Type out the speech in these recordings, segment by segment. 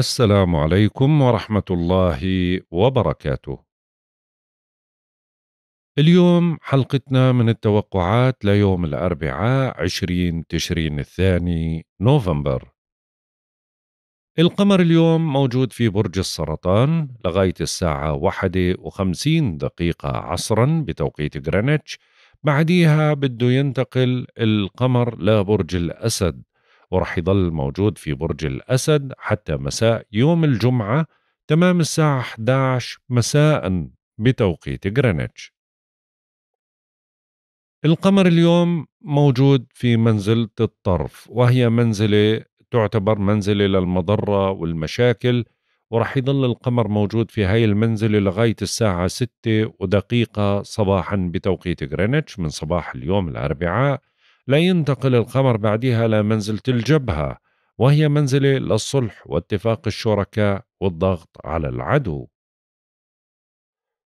السلام عليكم ورحمة الله وبركاته. اليوم حلقتنا من التوقعات ليوم الأربعاء 20 تشرين الثاني نوفمبر. القمر اليوم موجود في برج السرطان لغاية الساعة واحدة وخمسين دقيقة عصرا بتوقيت غرينتش بعديها بده ينتقل القمر لبرج الأسد ورح يضل موجود في برج الأسد حتى مساء يوم الجمعة تمام الساعة 11 مساء بتوقيت غرينتش القمر اليوم موجود في منزلة الطرف وهي منزلة تعتبر منزلة للمضرة والمشاكل ورح يضل القمر موجود في هاي المنزلة لغاية الساعة ستة ودقيقة صباحا بتوقيت غرينتش من صباح اليوم الأربعاء لا ينتقل القمر بعدها لمنزلة الجبهة وهي منزلة للصلح واتفاق الشركاء والضغط على العدو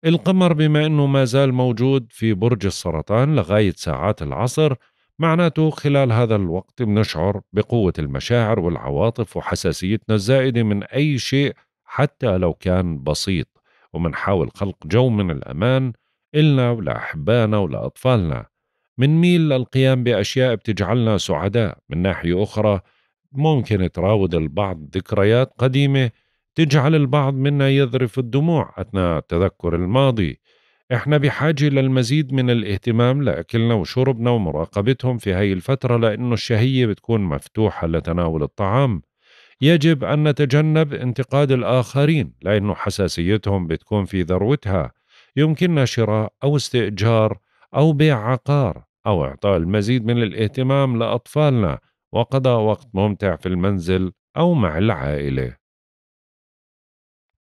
القمر بما أنه ما زال موجود في برج السرطان لغاية ساعات العصر معناته خلال هذا الوقت بنشعر بقوة المشاعر والعواطف وحساسيتنا الزائدة من أي شيء حتى لو كان بسيط ومنحاول خلق جو من الأمان إلنا ولأحبائنا ولأطفالنا منميل للقيام بأشياء بتجعلنا سعداء من ناحية أخرى ممكن تراود البعض ذكريات قديمة تجعل البعض منا يذرف الدموع أثناء تذكر الماضي إحنا بحاجة للمزيد من الاهتمام لأكلنا وشربنا ومراقبتهم في هاي الفترة لأنه الشهية بتكون مفتوحة لتناول الطعام يجب أن نتجنب انتقاد الآخرين لأنه حساسيتهم بتكون في ذروتها يمكننا شراء أو استئجار أو بيع عقار أو إعطاء المزيد من الاهتمام لأطفالنا وقضاء وقت ممتع في المنزل أو مع العائلة.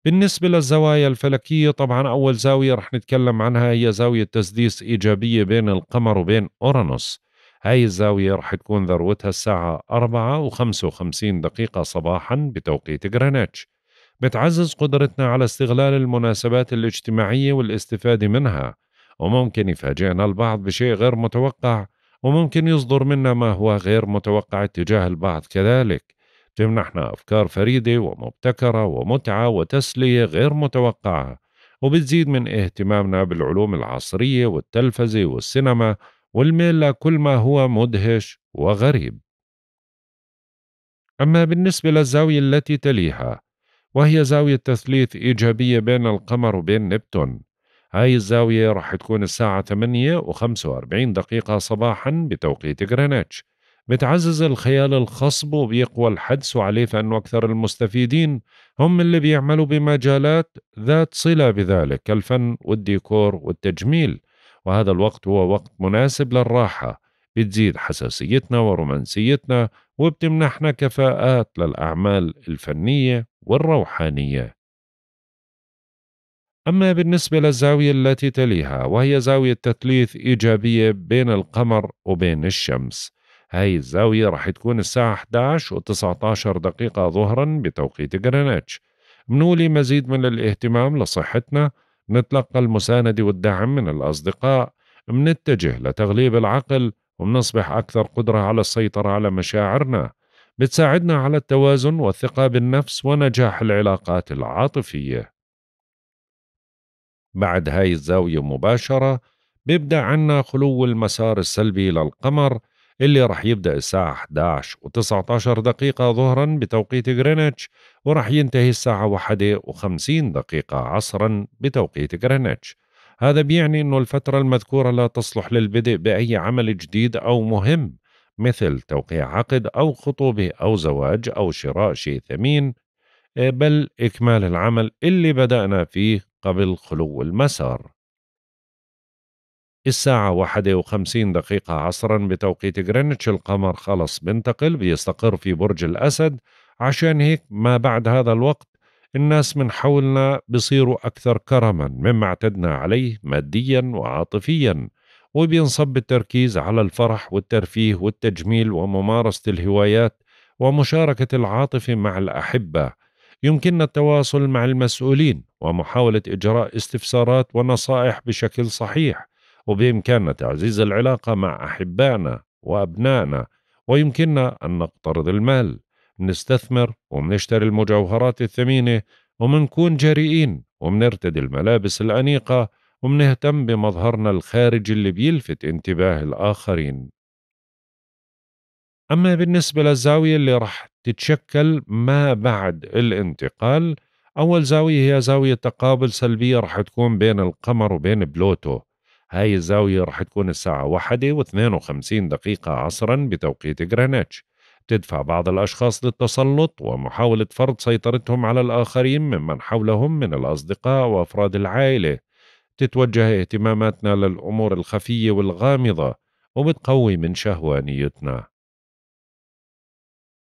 بالنسبة للزوايا الفلكية طبعا أول زاوية رح نتكلم عنها هي زاوية تسديس إيجابية بين القمر وبين أورانوس هاي الزاوية رح تكون ذروتها الساعة 4 و 55 دقيقة صباحا بتوقيت غرينتش بتعزز قدرتنا على استغلال المناسبات الاجتماعية والاستفادة منها وممكن يفاجئنا البعض بشيء غير متوقع وممكن يصدر منا ما هو غير متوقع اتجاه البعض كذلك تمنحنا أفكار فريدة ومبتكرة ومتعة وتسلية غير متوقعة وبتزيد من اهتمامنا بالعلوم العصرية والتلفزة والسينما والميل لكل ما هو مدهش وغريب أما بالنسبة للزاوية التي تليها وهي زاوية تثليث إيجابية بين القمر وبين نبتون هاي الزاوية رح تكون الساعة 8 و45 دقيقة صباحا بتوقيت غرينتش بتعزز الخيال الخصب وبيقوى الحدس عليه فإنه أكثر المستفيدين هم اللي بيعملوا بمجالات ذات صلة بذلك كالفن والديكور والتجميل وهذا الوقت هو وقت مناسب للراحة بتزيد حساسيتنا ورومانسيتنا وبتمنحنا كفاءات للأعمال الفنية والروحانية أما بالنسبة للزاوية التي تليها وهي زاوية تثليث إيجابية بين القمر وبين الشمس هاي الزاوية رح تكون الساعة 11 و 19 دقيقة ظهرا بتوقيت غرينتش منولي مزيد من الاهتمام لصحتنا نتلقى المساندة والدعم من الأصدقاء منتجه لتغليب العقل ومنصبح أكثر قدرة على السيطرة على مشاعرنا بتساعدنا على التوازن والثقة بالنفس ونجاح العلاقات العاطفية بعد هاي الزاوية مباشرة بيبدأ عنا خلو المسار السلبي للقمر اللي رح يبدأ الساعة 11 و19 دقيقة ظهرا بتوقيت غرينتش ورح ينتهي الساعة 1 و50 دقيقة عصرا بتوقيت غرينتش هذا بيعني أنه الفترة المذكورة لا تصلح للبدء بأي عمل جديد أو مهم مثل توقيع عقد أو خطوبة أو زواج أو شراء شيء ثمين إيه، بل إكمال العمل اللي بدأنا فيه قبل خلو المسار الساعة واحدة وخمسين دقيقة عصرا بتوقيت غرينتش القمر خلص بنتقل بيستقر في برج الأسد عشان هيك ما بعد هذا الوقت الناس من حولنا بصيروا أكثر كرما مما اعتدنا عليه ماديا وعاطفيا وبينصب التركيز على الفرح والترفيه والتجميل وممارسة الهوايات ومشاركة العاطفة مع الأحبة يمكننا التواصل مع المسؤولين ومحاولة إجراء استفسارات ونصائح بشكل صحيح وبإمكاننا تعزيز العلاقة مع أحبائنا وأبنائنا ويمكننا أن نقترض المال نستثمر ومنشتري المجوهرات الثمينة ومنكون جريئين ومنرتدي الملابس الأنيقة ومنهتم بمظهرنا الخارجي اللي بيلفت انتباه الآخرين أما بالنسبة للزاوية اللي رح تتشكل ما بعد الانتقال أول زاوية هي زاوية تقابل سلبية رح تكون بين القمر وبين بلوتو هاي الزاوية رح تكون الساعة واحدة واثنين وخمسين دقيقة عصرا بتوقيت غرينتش تدفع بعض الأشخاص للتسلط ومحاولة فرض سيطرتهم على الآخرين ممن حولهم من الأصدقاء وأفراد العائلة تتوجه اهتماماتنا للأمور الخفية والغامضة وبتقوي من شهوانيتنا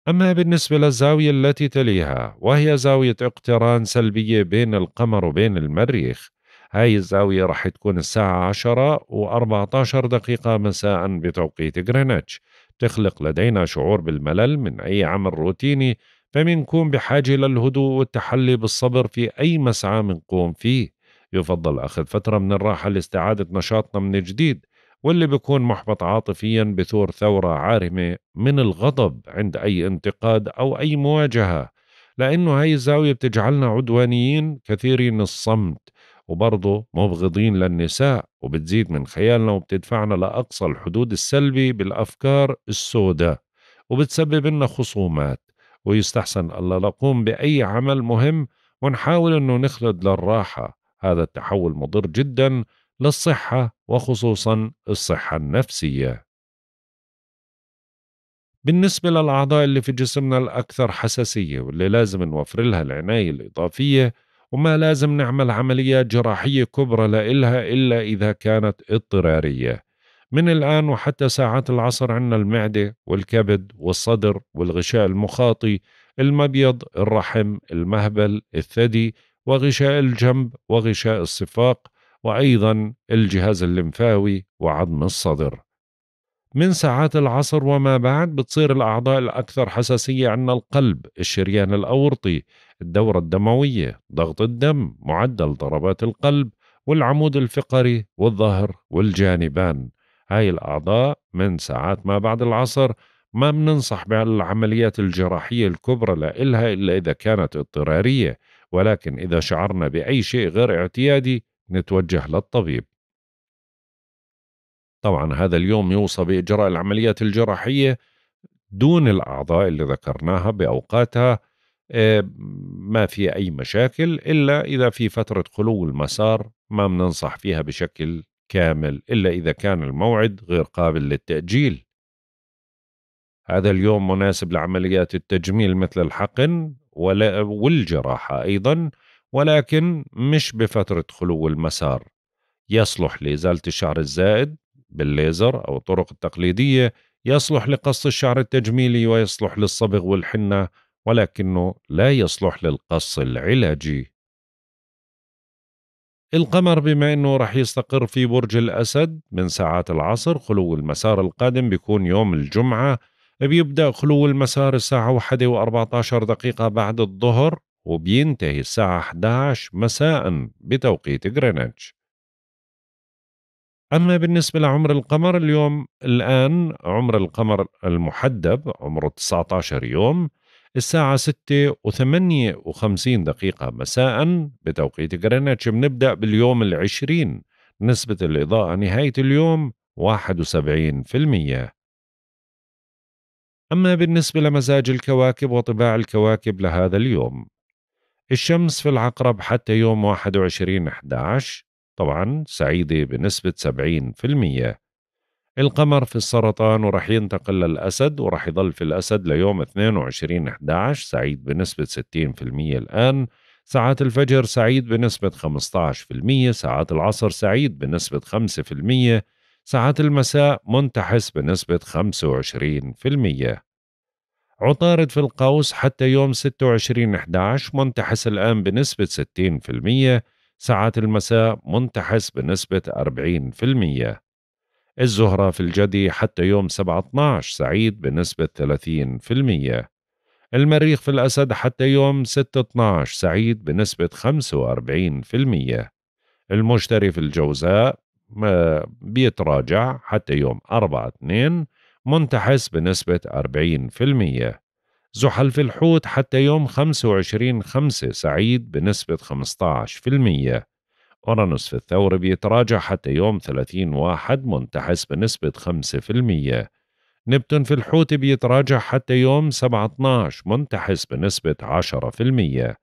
أما بالنسبة للزاوية التي تليها وهي زاوية اقتران سلبية بين القمر وبين المريخ هاي الزاوية رح تكون الساعة 10 و14 دقيقة مساء بتوقيت غرينتش تخلق لدينا شعور بالملل من أي عمل روتيني فمنكون بحاجة للهدوء والتحلي بالصبر في أي مسعى منقوم فيه يفضل أخذ فترة من الراحة لاستعادة نشاطنا من جديد واللي بيكون محبط عاطفيا بثور ثورة عارمة من الغضب عند أي انتقاد أو أي مواجهة لأنه هاي الزاوية بتجعلنا عدوانيين كثيرين الصمت وبرضه مبغضين للنساء وبتزيد من خيالنا وبتدفعنا لأقصى الحدود السلبي بالأفكار السوداء وبتسبب لنا خصومات ويستحسن ألا نقوم بأي عمل مهم ونحاول أنه نخلد للراحة هذا التحول مضر جدا للصحة وخصوصا الصحة النفسية. بالنسبة للأعضاء اللي في جسمنا الأكثر حساسية واللي لازم نوفر لها العناية الإضافية وما لازم نعمل عمليات جراحية كبرى لإلها إلا إذا كانت اضطرارية من الآن وحتى ساعات العصر عندنا المعدة والكبد والصدر والغشاء المخاطي المبيض الرحم المهبل الثدي وغشاء الجنب وغشاء الصفاق وأيضا الجهاز الليمفاوي وعظم الصدر من ساعات العصر وما بعد بتصير الأعضاء الأكثر حساسية عندنا القلب الشريان الأورطي الدورة الدموية ضغط الدم معدل ضربات القلب والعمود الفقري والظهر والجانبان هاي الأعضاء من ساعات ما بعد العصر ما بننصح بالعمليات الجراحية الكبرى لإلها إلا إذا كانت اضطرارية ولكن إذا شعرنا بأي شيء غير اعتيادي نتوجه للطبيب طبعا هذا اليوم يوصى بإجراء العمليات الجراحية دون الأعضاء اللي ذكرناها بأوقاتها آه، ما في أي مشاكل إلا إذا في فترة خلو المسار ما بننصح فيها بشكل كامل إلا إذا كان الموعد غير قابل للتأجيل هذا اليوم مناسب لعمليات التجميل مثل الحقن والجراحة أيضا ولكن مش بفترة خلو المسار يصلح لإزالة الشعر الزائد بالليزر أو الطرق التقليدية يصلح لقص الشعر التجميلي ويصلح للصبغ والحنة ولكنه لا يصلح للقص العلاجي القمر بما أنه رح يستقر في برج الأسد من ساعات العصر خلو المسار القادم بيكون يوم الجمعة بيبدأ خلو المسار الساعة 1 و14 دقيقة بعد الظهر وبينتهي الساعة 11 مساء بتوقيت غرينتش أما بالنسبة لعمر القمر اليوم الآن عمر القمر المحدب عمره 19 يوم الساعة 6 و 58 دقيقة مساء بتوقيت غرينتش بنبدأ باليوم العشرين نسبة الإضاءة نهاية اليوم 71% أما بالنسبة لمزاج الكواكب وطباع الكواكب لهذا اليوم الشمس في العقرب حتى يوم 21 11 طبعا سعيدة بنسبة 70% القمر في السرطان ورح ينتقل للأسد ورح يضل في الأسد ليوم 22 11 سعيد بنسبة 60% الآن ساعات الفجر سعيد بنسبة 15% ساعات العصر سعيد بنسبة 5% ساعات المساء منتحس بنسبة 25% عطارد في القوس حتى يوم 26 11 منتحس الآن بنسبة 60% ساعات المساء منتحس بنسبة 40% الزهرة في الجدي حتى يوم 7 12 سعيد بنسبة 30% المريخ في الأسد حتى يوم 6 12 سعيد بنسبة 45% المشتري في الجوزاء آه، بيتراجع حتى يوم 4 2 منتحس بنسبة 40% زحل في الحوت حتى يوم 25 خمسة سعيد بنسبة 15% أورانوس في الثور بيتراجع حتى يوم 30 واحد منتحس بنسبة 5% نبتون في الحوت بيتراجع حتى يوم 17 منتحس بنسبة 10%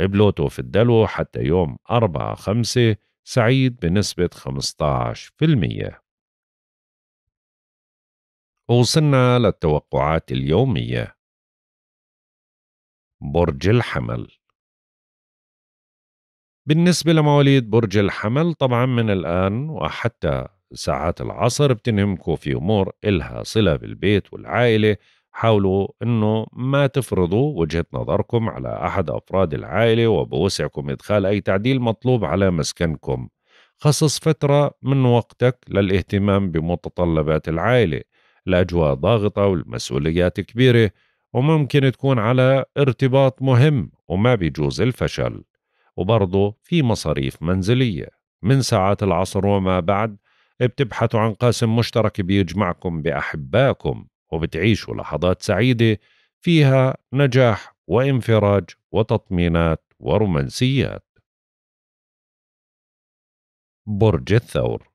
بلوتو في الدلو حتى يوم 4 5 سعيد بنسبة 15% وصلنا للتوقعات اليومية برج الحمل بالنسبة لمواليد برج الحمل طبعا من الآن وحتى ساعات العصر بتنهمكوا في أمور إلها صلة بالبيت والعائلة حاولوا أنه ما تفرضوا وجهة نظركم على أحد أفراد العائلة وبوسعكم إدخال أي تعديل مطلوب على مسكنكم خصص فترة من وقتك للاهتمام بمتطلبات العائلة الأجواء ضاغطة والمسؤوليات كبيرة وممكن تكون على ارتباط مهم وما بيجوز الفشل وبرضه في مصاريف منزلية من ساعات العصر وما بعد بتبحثوا عن قاسم مشترك بيجمعكم بأحبائكم وبتعيشوا لحظات سعيدة فيها نجاح وانفراج وتطمينات ورومانسيات برج الثور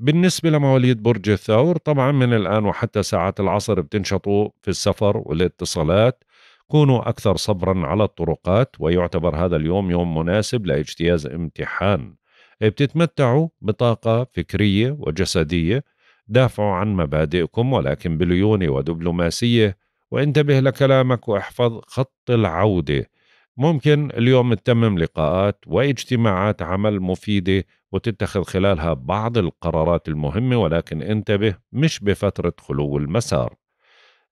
بالنسبة لمواليد برج الثور طبعا من الآن وحتى ساعات العصر بتنشطوا في السفر والاتصالات كونوا أكثر صبرا على الطرقات ويعتبر هذا اليوم يوم مناسب لاجتياز امتحان بتتمتعوا بطاقة فكرية وجسدية دافعوا عن مبادئكم ولكن بليونة ودبلوماسية وانتبه لكلامك واحفظ خط العودة ممكن اليوم تتمم لقاءات واجتماعات عمل مفيدة وتتخذ خلالها بعض القرارات المهمة ولكن انتبه مش بفترة خلو المسار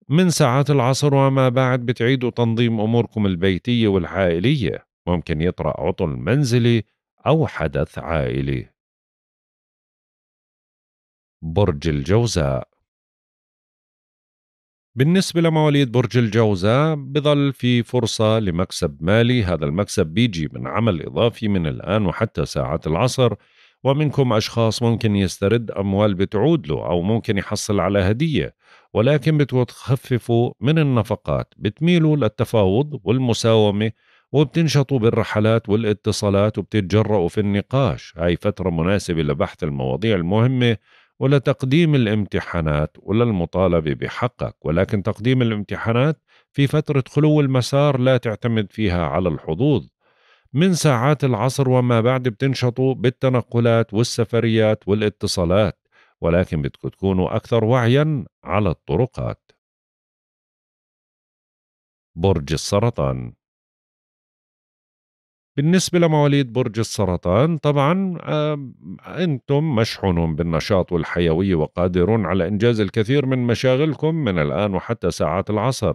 من ساعات العصر وما بعد بتعيدوا تنظيم أموركم البيتية والعائلية ممكن يطرأ عطل منزلي أو حدث عائلي برج الجوزاء بالنسبة لمواليد برج الجوزاء بظل في فرصة لمكسب مالي هذا المكسب بيجي من عمل إضافي من الآن وحتى ساعات العصر ومنكم أشخاص ممكن يسترد أموال بتعود له أو ممكن يحصل على هدية ولكن بتخففوا من النفقات بتميلوا للتفاوض والمساومة وبتنشطوا بالرحلات والاتصالات وبتتجرأوا في النقاش هاي فترة مناسبة لبحث المواضيع المهمة ولا تقديم الامتحانات ولا المطالبة بحقك ولكن تقديم الامتحانات في فترة خلو المسار لا تعتمد فيها على الحظوظ من ساعات العصر وما بعد بتنشطوا بالتنقلات والسفريات والاتصالات ولكن بدكم تكونوا أكثر وعيا على الطرقات برج السرطان بالنسبة لمواليد برج السرطان طبعا أنتم مشحون بالنشاط والحيوية وقادرون على إنجاز الكثير من مشاغلكم من الآن وحتى ساعات العصر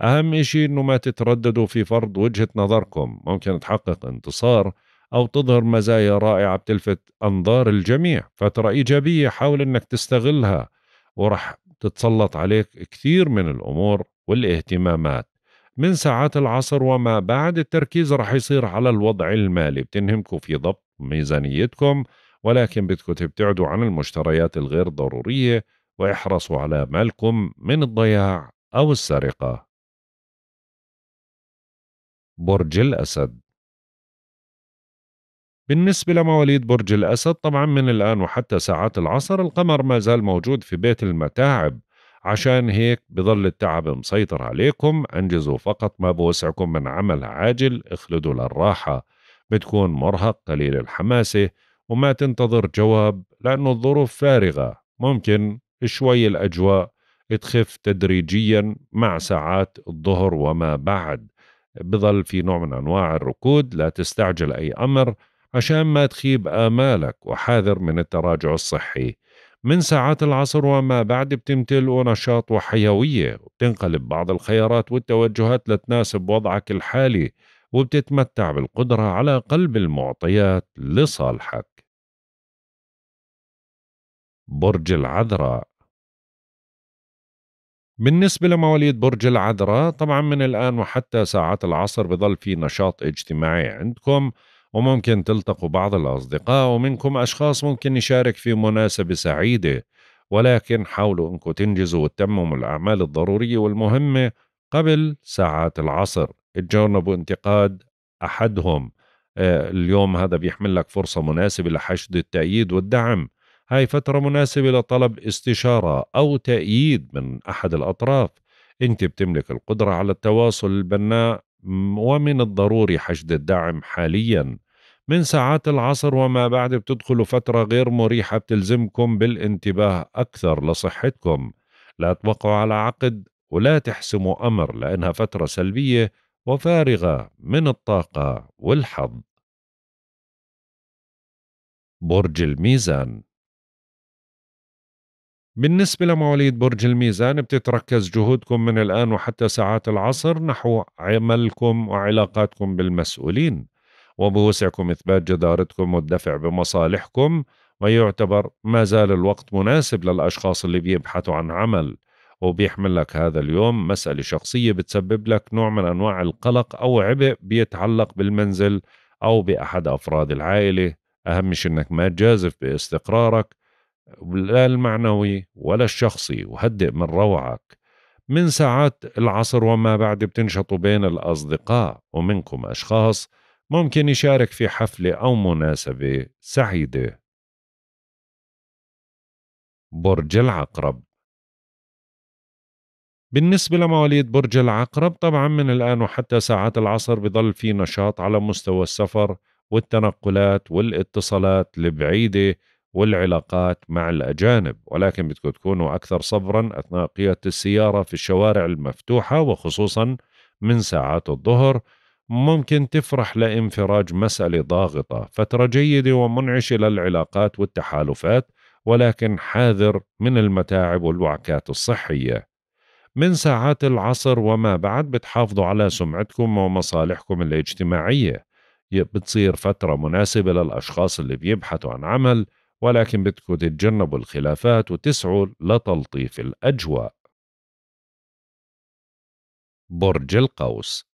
أهم شيء أنه ما تترددوا في فرض وجهة نظركم ممكن تحقق انتصار أو تظهر مزايا رائعة بتلفت أنظار الجميع فترة إيجابية حاول أنك تستغلها ورح تتسلط عليك كثير من الأمور والاهتمامات من ساعات العصر وما بعد التركيز رح يصير على الوضع المالي بتنهمكم في ضبط ميزانيتكم ولكن بدكم تبتعدوا عن المشتريات الغير ضرورية واحرصوا على مالكم من الضياع أو السرقة برج الأسد بالنسبة لمواليد برج الأسد طبعا من الآن وحتى ساعات العصر القمر ما زال موجود في بيت المتاعب عشان هيك بضل التعب مسيطر عليكم انجزوا فقط ما بوسعكم من عمل عاجل اخلدوا للراحة بتكون مرهق قليل الحماسة وما تنتظر جواب لأنه الظروف فارغة ممكن شوي الأجواء تخف تدريجيا مع ساعات الظهر وما بعد بظل في نوع من أنواع الركود لا تستعجل أي أمر عشان ما تخيب آمالك وحاذر من التراجع الصحي من ساعات العصر وما بعد بتمتلئوا نشاط وحيوية وبتنقلب بعض الخيارات والتوجهات لتناسب وضعك الحالي وبتتمتع بالقدرة على قلب المعطيات لصالحك برج العذراء بالنسبة لمواليد برج العذراء طبعا من الآن وحتى ساعات العصر بظل في نشاط اجتماعي عندكم وممكن تلتقوا بعض الأصدقاء ومنكم أشخاص ممكن يشارك في مناسبة سعيدة ولكن حاولوا أنكم تنجزوا وتتمموا الأعمال الضرورية والمهمة قبل ساعات العصر اتجنبوا انتقاد أحدهم آه، اليوم هذا بيحمل لك فرصة مناسبة لحشد التأييد والدعم هاي فترة مناسبة لطلب استشارة أو تأييد من أحد الأطراف أنت بتملك القدرة على التواصل البناء ومن الضروري حشد الدعم حاليا من ساعات العصر وما بعد بتدخلوا فترة غير مريحة بتلزمكم بالانتباه أكثر لصحتكم لا تبقوا على عقد ولا تحسموا أمر لأنها فترة سلبية وفارغة من الطاقة والحظ برج الميزان بالنسبة لمواليد برج الميزان بتتركز جهودكم من الآن وحتى ساعات العصر نحو عملكم وعلاقاتكم بالمسؤولين وبوسعكم إثبات جدارتكم والدفع بمصالحكم ويعتبر ما زال الوقت مناسب للأشخاص اللي بيبحثوا عن عمل وبيحمل لك هذا اليوم مسألة شخصية بتسبب لك نوع من أنواع القلق أو عبء بيتعلق بالمنزل أو بأحد أفراد العائلة أهم شيء أنك ما تجازف باستقرارك لا المعنوي ولا الشخصي وهدئ من روعك من ساعات العصر وما بعد بتنشطوا بين الأصدقاء ومنكم أشخاص ممكن يشارك في حفلة أو مناسبة سعيدة برج العقرب بالنسبة لمواليد برج العقرب طبعا من الآن وحتى ساعات العصر بضل في نشاط على مستوى السفر والتنقلات والاتصالات البعيدة والعلاقات مع الأجانب ولكن بدكم تكونوا أكثر صبرا أثناء قيادة السيارة في الشوارع المفتوحة وخصوصا من ساعات الظهر ممكن تفرح لانفراج مسألة ضاغطة فترة جيدة ومنعشة للعلاقات والتحالفات ولكن حاذر من المتاعب والوعكات الصحية من ساعات العصر وما بعد بتحافظوا على سمعتكم ومصالحكم الاجتماعية بتصير فترة مناسبة للأشخاص اللي بيبحثوا عن عمل ولكن بدكم تتجنبوا الخلافات وتسعوا لتلطيف الأجواء برج القوس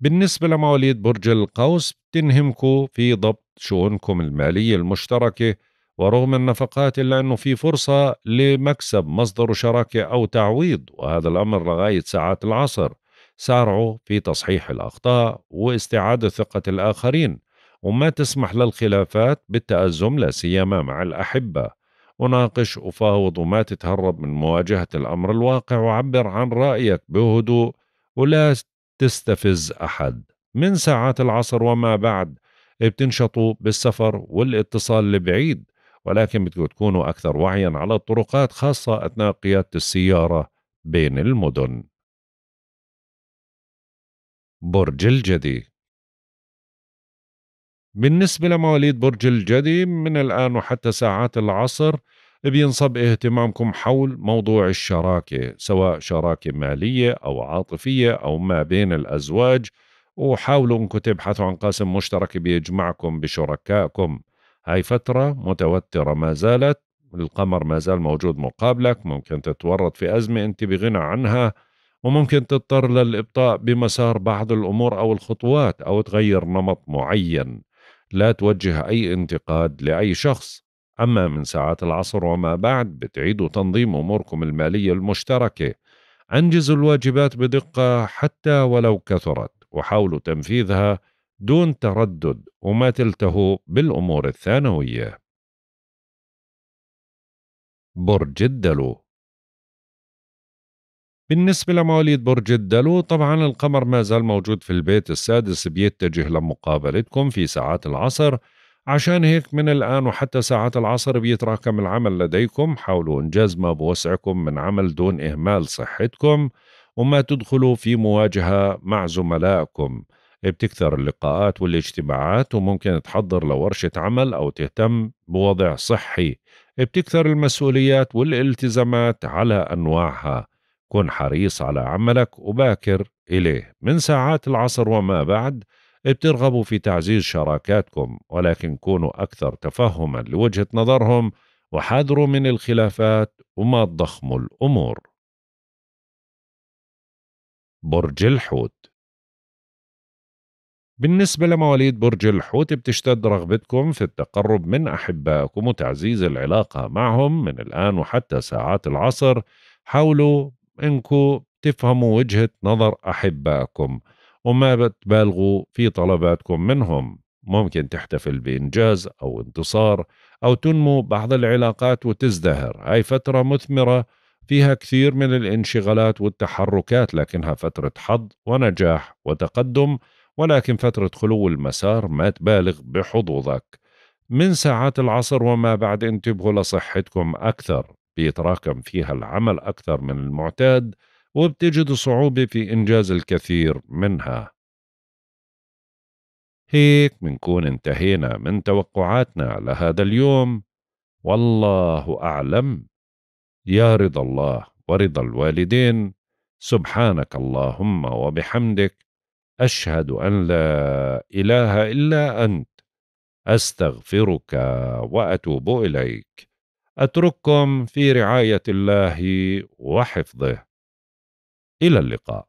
بالنسبة لمواليد برج القوس بتنهمكوا في ضبط شؤونكم المالية المشتركة ورغم النفقات إلا أنه في فرصة لمكسب مصدر شراكة أو تعويض وهذا الأمر لغاية ساعات العصر سارعوا في تصحيح الأخطاء واستعادة ثقة الآخرين وما تسمح للخلافات بالتأزم لا سيما مع الأحبة وناقش وفاوض وما تتهرب من مواجهة الأمر الواقع وعبر عن رأيك بهدوء ولا تستفز أحد من ساعات العصر وما بعد بتنشطوا بالسفر والاتصال البعيد ولكن بدكم تكونوا أكثر وعيا على الطرقات خاصة أثناء قيادة السيارة بين المدن برج الجدي بالنسبة لمواليد برج الجدي من الآن وحتى ساعات العصر بينصب اهتمامكم حول موضوع الشراكة سواء شراكة مالية أو عاطفية أو ما بين الأزواج وحاولوا أنكم تبحثوا عن قاسم مشترك بيجمعكم بشركائكم هاي فترة متوترة ما زالت القمر ما زال موجود مقابلك ممكن تتورط في أزمة أنت بغنى عنها وممكن تضطر للإبطاء بمسار بعض الأمور أو الخطوات أو تغير نمط معين لا توجه أي انتقاد لأي شخص أما من ساعات العصر وما بعد بتعيدوا تنظيم أموركم المالية المشتركة أنجزوا الواجبات بدقة حتى ولو كثرت وحاولوا تنفيذها دون تردد وما تلتهوا بالأمور الثانوية برج الدلو بالنسبة لمواليد برج الدلو طبعا القمر ما زال موجود في البيت السادس بيتجه لمقابلتكم في ساعات العصر عشان هيك من الآن وحتى ساعات العصر بيتراكم العمل لديكم حاولوا إنجاز ما بوسعكم من عمل دون إهمال صحتكم وما تدخلوا في مواجهة مع زملائكم بتكثر اللقاءات والاجتماعات وممكن تحضر لورشة عمل أو تهتم بوضع صحي بتكثر المسؤوليات والالتزامات على أنواعها كن حريص على عملك وباكر إليه من ساعات العصر وما بعد بترغبوا في تعزيز شراكاتكم ولكن كونوا أكثر تفهما لوجهة نظرهم وحذروا من الخلافات وما تضخموا الأمور برج الحوت بالنسبة لمواليد برج الحوت بتشتد رغبتكم في التقرب من أحبائكم وتعزيز العلاقة معهم من الآن وحتى ساعات العصر حاولوا إنكم تفهموا وجهة نظر أحبائكم وما بتبالغوا في طلباتكم منهم ممكن تحتفل بإنجاز أو انتصار أو تنمو بعض العلاقات وتزدهر هاي فترة مثمرة فيها كثير من الانشغالات والتحركات لكنها فترة حظ ونجاح وتقدم ولكن فترة خلو المسار ما تبالغ بحظوظك من ساعات العصر وما بعد انتبهوا لصحتكم أكثر بيتراكم فيها العمل أكثر من المعتاد وبتجد صعوبة في إنجاز الكثير منها هيك منكون انتهينا من توقعاتنا لهذا اليوم والله أعلم يا رضا الله ورضا الوالدين سبحانك اللهم وبحمدك أشهد أن لا إله إلا أنت أستغفرك وأتوب إليك أترككم في رعاية الله وحفظه إلى اللقاء